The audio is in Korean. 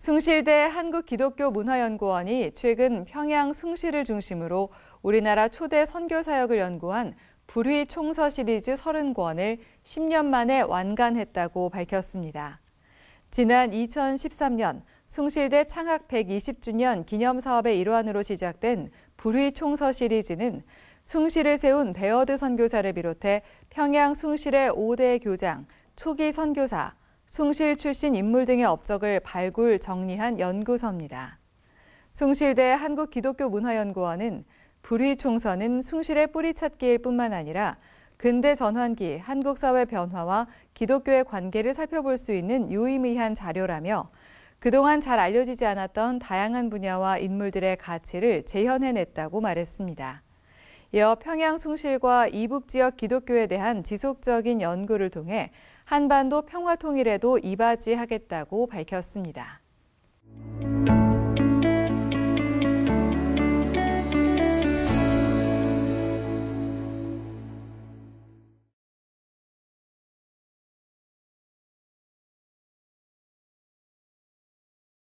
숭실대 한국기독교문화연구원이 최근 평양 숭실을 중심으로 우리나라 초대 선교사역을 연구한 불의 총서 시리즈 30권을 10년 만에 완간했다고 밝혔습니다. 지난 2013년 숭실대 창학 120주년 기념사업의 일환으로 시작된 불의 총서 시리즈는 숭실을 세운 베어드 선교사를 비롯해 평양 숭실의 5대 교장, 초기 선교사, 송실 출신 인물 등의 업적을 발굴, 정리한 연구서입니다. 송실대 한국기독교문화연구원은 불의 총선은 숭실의 뿌리찾기일 뿐만 아니라 근대 전환기 한국 사회 변화와 기독교의 관계를 살펴볼 수 있는 유의미한 자료라며 그동안 잘 알려지지 않았던 다양한 분야와 인물들의 가치를 재현해냈다고 말했습니다. 이어 평양 숭실과 이북 지역 기독교에 대한 지속적인 연구를 통해 한반도 평화 통일에도 이바지하겠다고 밝혔습니다.